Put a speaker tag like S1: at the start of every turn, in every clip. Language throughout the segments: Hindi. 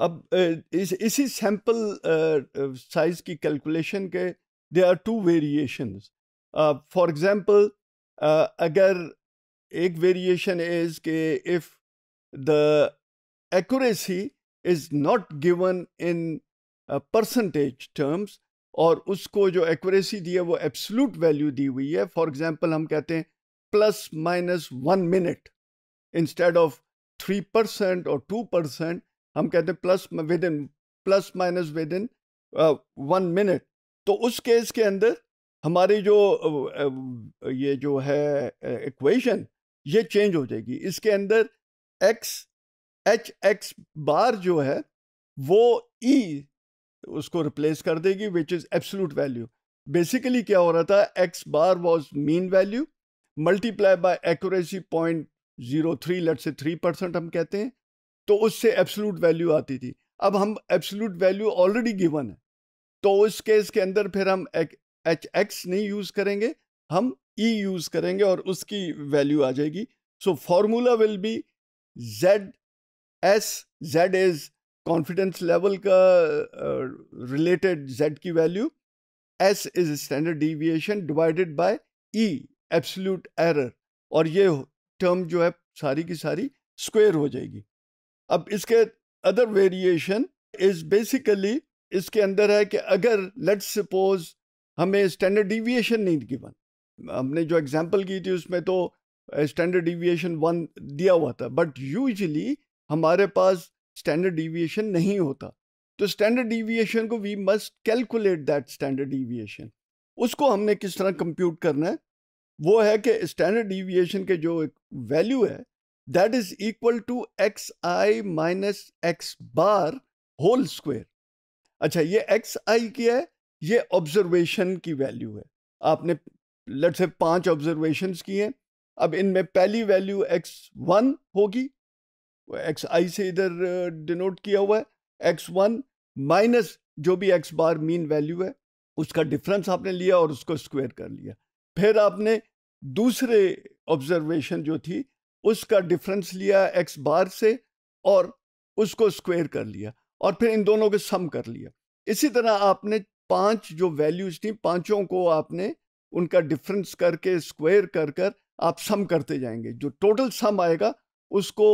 S1: अब इस इसी सैम्पल साइज की कैलकुलेशन के they are two variations for example अगर एक वेरिएशन इज के if the accuracy is not given in percentage terms और उसको जो एक्यूरेसी दी है वो एब्सलूट वैल्यू दी हुई है फॉर एग्जांपल हम कहते हैं plus minus one minute instead of three percent और टू परसेंट हम कहते हैं plus within plus minus within one minute तो उस केस के अंदर हमारी जो ये जो है इक्वेशन ये चेंज हो जाएगी इसके अंदर एक्स एच एक्स बार जो है वो ई e उसको रिप्लेस कर देगी which is absolute value basically क्या हो रहा था X bar was mean value multiply by accuracy point zero three लट से थ्री परसेंट हम कहते हैं तो उससे एब्सोलूट वैल्यू आती थी अब हम एब्सोलूट वैल्यू ऑलरेडी गिवन है तो उस केस के अंदर फिर हम एच एक्स नहीं यूज़ करेंगे हम ई e यूज़ करेंगे और उसकी वैल्यू आ जाएगी so formula will be Z S Z is confidence level का रिलेटेड uh, जेड की value S is standard deviation divided by E absolute error और ये टर्म जो है सारी की सारी स्क्वेयर हो जाएगी अब इसके अदर वेरिएशन इज बेसिकली इसके अंदर है कि अगर लेट्स सपोज हमें स्टैंडर्ड डिविएशन नहीं गिवन हमने जो एग्जाम्पल की थी उसमें तो स्टैंडर्ड डिविएशन वन दिया हुआ था बट यूजली हमारे पास स्टैंडर्ड डिविएशन नहीं होता तो स्टैंडर्ड डिविएशन को we must calculate that standard deviation उसको हमने किस तरह कंप्यूट करना है वो है कि स्टैंडर्ड डिविएशन के जो एक वैल्यू है that is equal to X I minus X bar whole square अच्छा ये एक्स आई क्या है ये ऑब्जर्वेशन की वैल्यू है आपने लट से पांच ऑब्जर्वेशन की हैं अब इनमें पहली वैल्यू एक्स वन होगी एक्स आई से इधर डिनोट किया हुआ है एक्स वन माइनस जो भी एक्स बार मीन वैल्यू है उसका डिफरेंस आपने लिया और उसको स्क्वेयर कर लिया फिर आपने दूसरे ऑब्जर्वेशन जो थी उसका डिफरेंस लिया एक्स बार से और उसको स्क्वेयर कर लिया और फिर इन दोनों के सम कर लिया इसी तरह आपने पांच जो वैल्यूज थी पांचों को आपने उनका डिफरेंस करके स्क्वेयर कर कर आप सम करते जाएंगे जो टोटल सम आएगा उसको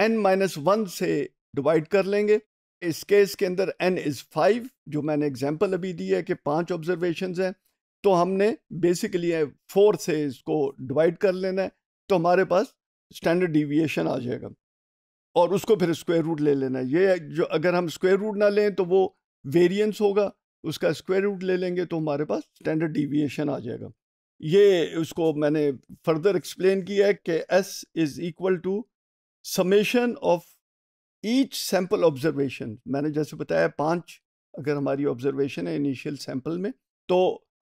S1: एन माइनस वन से डिवाइड कर लेंगे इस केस के अंदर एन इज़ फाइव जो मैंने एग्जांपल अभी दी है कि पांच ऑब्जर्वेशन हैं तो हमने बेसिकली फोर से इसको डिवाइड कर लेना है तो हमारे पास स्टैंडर्ड डिविएशन आ जाएगा और उसको फिर स्क्वायर रूट ले लेना ये जो अगर हम स्क्वायर रूट ना लें तो वो वेरिएंस होगा उसका स्क्वायर रूट ले लेंगे तो हमारे पास स्टैंडर्ड डिविएशन आ जाएगा ये उसको मैंने फर्दर एक्सप्लेन किया है कि S is equal to summation of each sample observation मैंने जैसे बताया पाँच अगर हमारी ऑब्जर्वेशन है इनिशियल सैम्पल में तो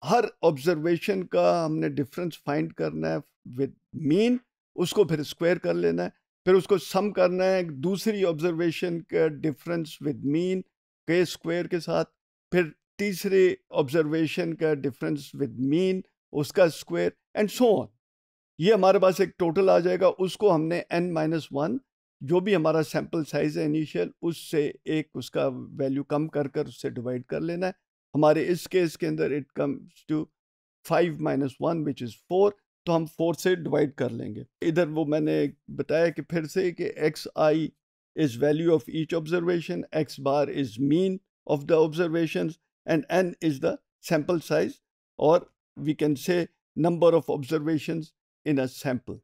S1: हर ऑब्जर्वेशन का हमने डिफरेंस फाइंड करना है विद मीन उसको फिर स्क्वायर कर लेना है फिर उसको सम करना है दूसरी ऑब्जर्वेशन का डिफरेंस विद मीन के स्क्वायर के साथ फिर तीसरे ऑब्जर्वेशन का डिफरेंस विद मीन उसका स्क्वायर एंड सो ऑन ये हमारे पास एक टोटल आ जाएगा उसको हमने एन माइनस वन जो भी हमारा सैम्पल साइज है इनिशियल उससे एक उसका वैल्यू कम कर कर उससे डिवाइड कर लेना है हमारे इस केस के अंदर it comes to five minus one which is four तो हम फोर से डिवाइड कर लेंगे इधर वो मैंने बताया कि फिर से कि X I is value of each observation X bar is mean of the observation and N is the sample size और we can say number of observation in a sample